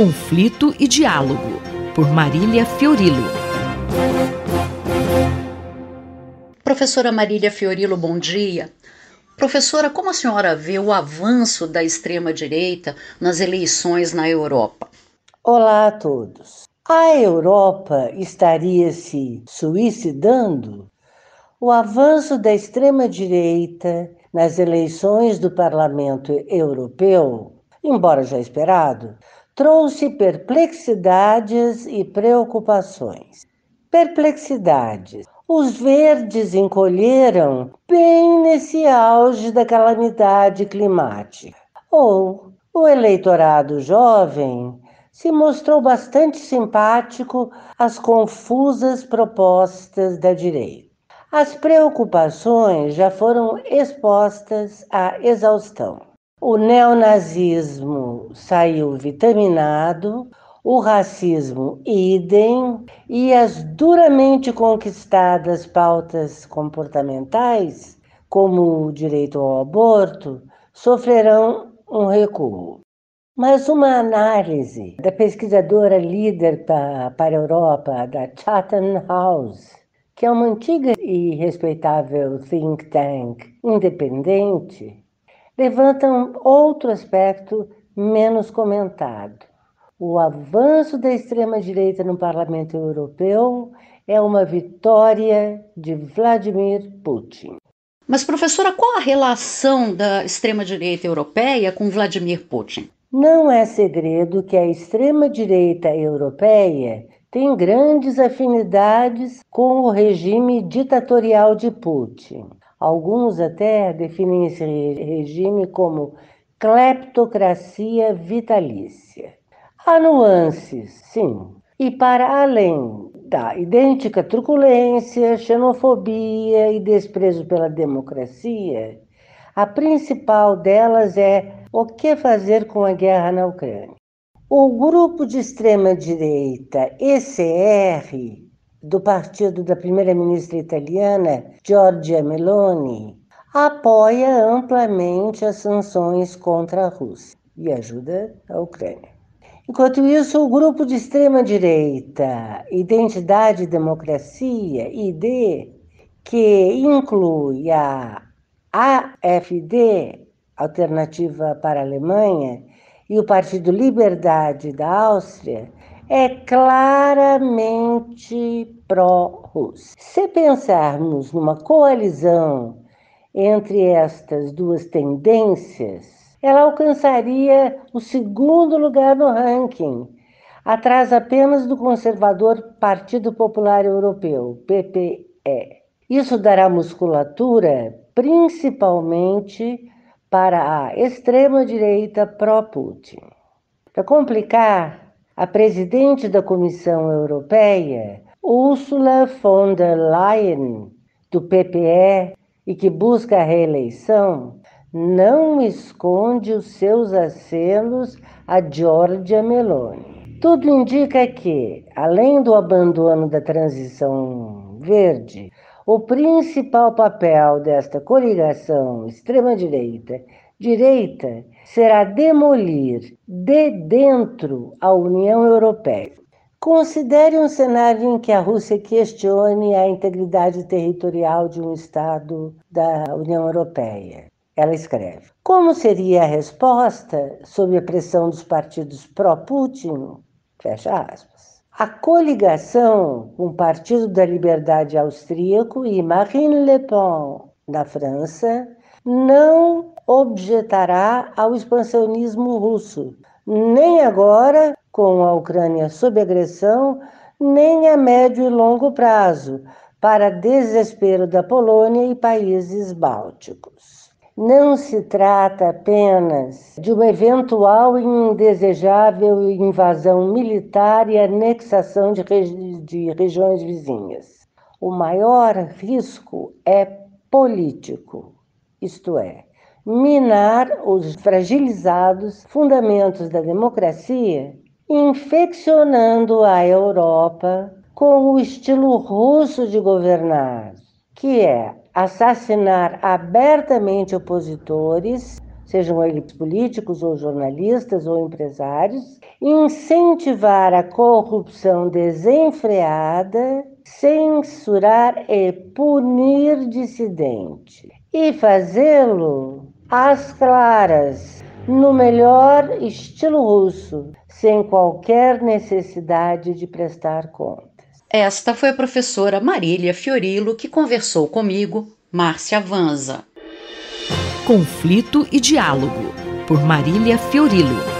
Conflito e Diálogo, por Marília Fiorilo. Professora Marília Fiorilo, bom dia. Professora, como a senhora vê o avanço da extrema-direita nas eleições na Europa? Olá a todos. A Europa estaria se suicidando? O avanço da extrema-direita nas eleições do Parlamento Europeu, embora já esperado, trouxe perplexidades e preocupações. Perplexidades. Os verdes encolheram bem nesse auge da calamidade climática. Ou o eleitorado jovem se mostrou bastante simpático às confusas propostas da direita. As preocupações já foram expostas à exaustão. O neonazismo saiu vitaminado, o racismo idem, e as duramente conquistadas pautas comportamentais, como o direito ao aborto, sofrerão um recuo. Mas uma análise da pesquisadora líder para a Europa, da Chatham House, que é uma antiga e respeitável think tank independente, levantam outro aspecto menos comentado. O avanço da extrema-direita no parlamento europeu é uma vitória de Vladimir Putin. Mas, professora, qual a relação da extrema-direita europeia com Vladimir Putin? Não é segredo que a extrema-direita europeia tem grandes afinidades com o regime ditatorial de Putin. Alguns até definem esse regime como cleptocracia vitalícia. Há nuances, sim, e para além da idêntica truculência, xenofobia e desprezo pela democracia, a principal delas é o que fazer com a guerra na Ucrânia. O grupo de extrema-direita ECR do partido da primeira-ministra italiana, Giorgia Meloni, apoia amplamente as sanções contra a Rússia e ajuda a Ucrânia. Enquanto isso, o grupo de extrema-direita Identidade e Democracia, ID, que inclui a AFD, Alternativa para a Alemanha, e o Partido Liberdade da Áustria, é claramente pró-russa. Se pensarmos numa coalizão entre estas duas tendências, ela alcançaria o segundo lugar no ranking, atrás apenas do conservador Partido Popular Europeu, PPE. Isso dará musculatura principalmente para a extrema-direita pró-Putin. Para complicar, a presidente da Comissão Europeia, Ursula von der Leyen, do PPE, e que busca a reeleição, não esconde os seus acenos a Giorgia Meloni. Tudo indica que, além do abandono da transição verde, o principal papel desta coligação extrema-direita direita será demolir de dentro a União Europeia. Considere um cenário em que a Rússia questione a integridade territorial de um Estado da União Europeia. Ela escreve: Como seria a resposta sob a pressão dos partidos pró-Putin? Fecha aspas. A coligação com o Partido da Liberdade Austríaco e Marine Le Pen, da França, não objetará ao expansionismo russo, nem agora, com a Ucrânia sob agressão, nem a médio e longo prazo, para desespero da Polônia e países bálticos. Não se trata apenas de uma eventual e indesejável invasão militar e anexação de, regi de regiões vizinhas. O maior risco é político isto é, minar os fragilizados fundamentos da democracia, infeccionando a Europa com o estilo russo de governar, que é assassinar abertamente opositores, sejam eles políticos ou jornalistas ou empresários, incentivar a corrupção desenfreada, censurar e punir dissidente e fazê-lo às claras, no melhor estilo russo, sem qualquer necessidade de prestar contas. Esta foi a professora Marília Fiorilo que conversou comigo, Márcia Vanza. Conflito e Diálogo, por Marília Fiorilo.